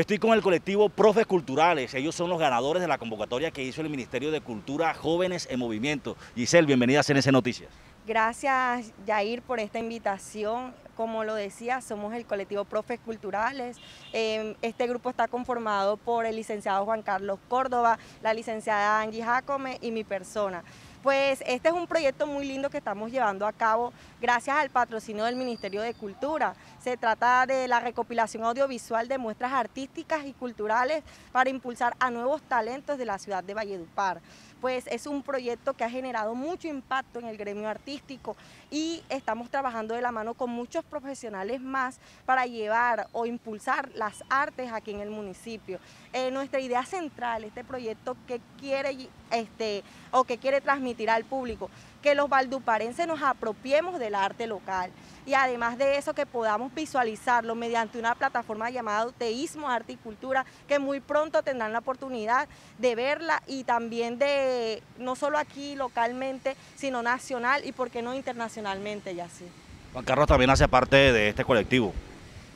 Estoy con el colectivo Profes Culturales. Ellos son los ganadores de la convocatoria que hizo el Ministerio de Cultura Jóvenes en Movimiento. Giselle, bienvenida a Ese Noticias. Gracias, Jair, por esta invitación. Como lo decía, somos el colectivo Profes Culturales. Em, este grupo está conformado por el licenciado Juan Carlos Córdoba, la licenciada Angie Jacome y mi persona. Pues este es un proyecto muy lindo que estamos llevando a cabo gracias al patrocinio del Ministerio de Cultura. Se trata de la recopilación audiovisual de muestras artísticas y culturales para impulsar a nuevos talentos de la ciudad de Valledupar. Pues es un proyecto que ha generado mucho impacto en el gremio artístico y estamos trabajando de la mano con muchos profesionales más para llevar o impulsar las artes aquí en el municipio. Eh, nuestra idea central, este proyecto que quiere este, o que quiere transmitir al público, que los valduparenses nos apropiemos del arte local y además de eso que podamos visualizarlo mediante una plataforma llamada Teísmo, Arte y Cultura, que muy pronto tendrán la oportunidad de verla y también de, no solo aquí localmente, sino nacional y porque no internacionalmente, ya sí. Juan Carlos también hace parte de este colectivo.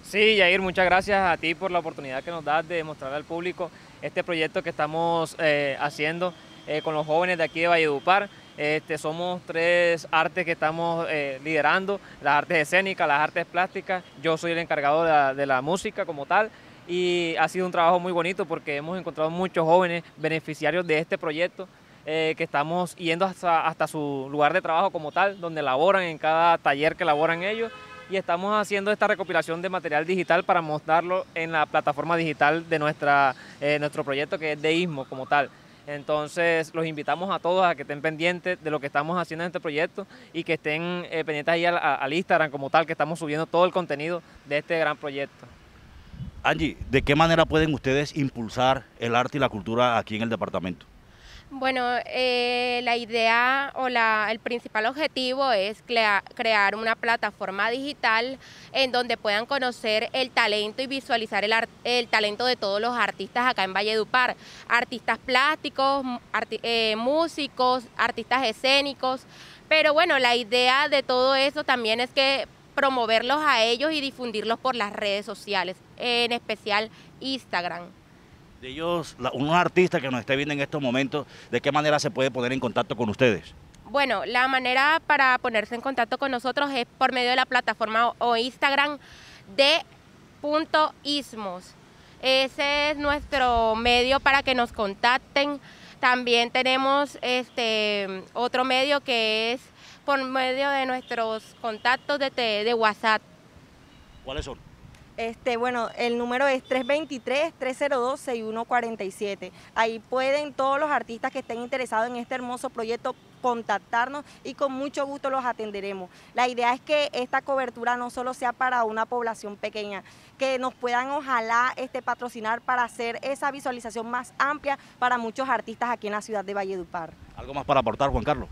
Sí, Yair, muchas gracias a ti por la oportunidad que nos das de mostrar al público este proyecto que estamos eh, haciendo eh, con los jóvenes de aquí de Valledupar. Este, somos tres artes que estamos eh, liderando, las artes escénicas, las artes plásticas. Yo soy el encargado de la, música como tal y ha sido un trabajo muy bonito porque hemos encontrado muchos jóvenes beneficiarios de este proyecto eh, que estamos yendo hasta, hasta su lugar de trabajo como tal, donde laboran en cada taller que laboran ellos y estamos haciendo esta recopilación de material digital para mostrarlo en la plataforma digital de nuestra, nuestro proyecto que es de como tal. Entonces los invitamos a todos a que estén pendientes de lo que estamos haciendo en este proyecto y que estén eh, pendientes ahí al, Instagram como tal, que estamos subiendo todo el contenido de este gran proyecto. Angie, ¿de qué manera pueden ustedes impulsar el arte y la cultura aquí en el departamento? Bueno, eh, la idea o el principal objetivo es crear una plataforma digital en donde puedan conocer el talento y visualizar el, talento de todos los artistas acá en Valledupar. Artistas plásticos, eh, músicos, artistas escénicos. Pero bueno, la idea de todo eso también es que promoverlos a ellos y difundirlos por las redes sociales, en especial Instagram. Ellos, un artista que nos esté viendo en estos momentos, ¿de qué manera se puede poner en contacto con ustedes? Bueno, la manera para ponerse en contacto con nosotros es por medio de la plataforma o Instagram de punto ismos. Ese es nuestro medio para que nos contacten. También tenemos este otro medio que es por medio de nuestros contactos de, de WhatsApp. ¿Cuáles son? Este, bueno, el número es 323-302-6147. Ahí pueden todos los artistas que estén interesados en este hermoso proyecto contactarnos y con mucho gusto los atenderemos. La idea es que esta cobertura no solo sea para una población pequeña, que nos puedan ojalá este, patrocinar para hacer esa visualización más amplia para muchos artistas aquí en la ciudad de Valledupar. ¿Algo más para aportar, Juan Carlos?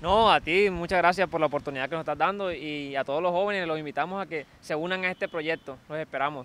No, a ti muchas gracias por la oportunidad que nos estás dando y a todos los jóvenes los invitamos a que se unan a este proyecto. Los esperamos.